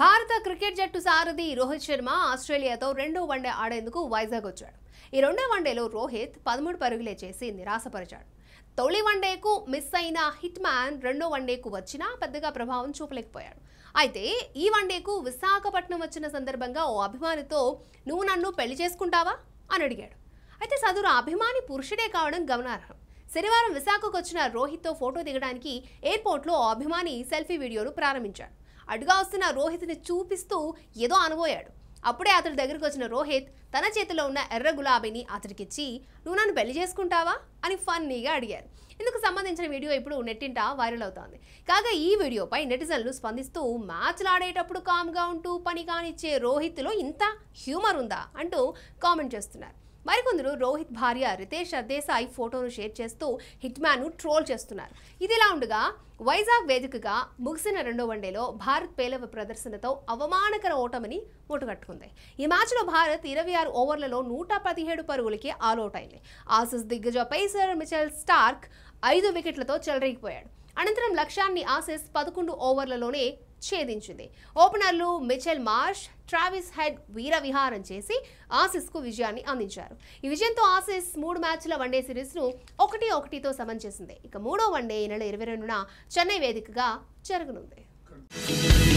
భారత క్రికెట్ జట్టు సారథి రోహిత్ శర్మ ఆస్ట్రేలియాతో రెండో వన్డే ఆడేందుకు వైజాగ్ వచ్చాడు ఈ రెండో వన్డేలో రోహిత్ పదమూడు పరుగులే చేసి నిరాశపరిచాడు తొలి వన్డేకు మిస్ అయిన హిట్ మ్యాన్ రెండో వన్డేకు వచ్చినా పెద్దగా ప్రభావం చూపలేకపోయాడు అయితే ఈ వన్డేకు విశాఖపట్నం వచ్చిన సందర్భంగా ఓ అభిమానితో నువ్వు నన్ను పెళ్లి చేసుకుంటావా అని అడిగాడు అయితే సదురు అభిమాని పురుషుడే కావడం గమనార్హం శనివారం విశాఖకు వచ్చిన రోహిత్తో ఫోటో దిగడానికి ఎయిర్పోర్ట్లో ఓ అభిమాని సెల్ఫీ వీడియోను ప్రారంభించాడు అడుగా వస్తున్న రోహిత్ని చూపిస్తూ ఏదో అనబోయాడు అప్పుడే అతడి దగ్గరికి వచ్చిన రోహిత్ తన చేతిలో ఉన్న ఎర్ర గులాబీని అతడికిచ్చి నువ్వు నన్ను పెళ్లి చేసుకుంటావా అని ఫన్నీగా అడిగారు ఇందుకు సంబంధించిన వీడియో ఇప్పుడు నెట్టింట వైరల్ అవుతోంది కాగా ఈ వీడియోపై నెటిజన్లు స్పందిస్తూ మ్యాచ్లు ఆడేటప్పుడు కామ్గా ఉంటూ పని కానిచ్చే రోహిత్లో ఇంత హ్యూమర్ ఉందా అంటూ కామెంట్ చేస్తున్నారు మరికొందరు రోహిత్ భార్య రితేష్ దేశాయ్ ఫోటోను షేర్ చేస్తూ హిట్మ్యాన్ను ట్రోల్ చేస్తున్నారు ఇదిలా ఉండగా వైజాగ్ వేదికగా ముగిసిన రెండో వన్డేలో భారత్ పేలవ ప్రదర్శనతో అవమానకర ఓటమిని మూటగట్టుకుంది ఈ మ్యాచ్లో భారత్ ఇరవై ఆరు ఓవర్లలో నూట పదిహేడు పరుగులకి అవుట్ అయింది ఆసిస్ దిగ్గజ పేసర్ మిచెల్ స్టార్క్ ఐదు వికెట్లతో చెలరేగిపోయాడు అనంతరం లక్ష్యాన్ని ఆసెస్ పదకొండు ఓవర్లలోనే ఛేదించింది ఓపెనర్లు మిచెల్ మార్ష్ ట్రావిస్ హెడ్ వీర విహారం చేసి కు విజయాన్ని అందించారు ఈ విజయంతో ఆసిస్ మూడు మ్యాచ్ల వన్డే సిరీస్ను ఒకటి ఒకటితో సమన్ చేసింది ఇక మూడో వన్డే ఈ నెల ఇరవై రెండున చెన్నై వేదికగా జరగనుంది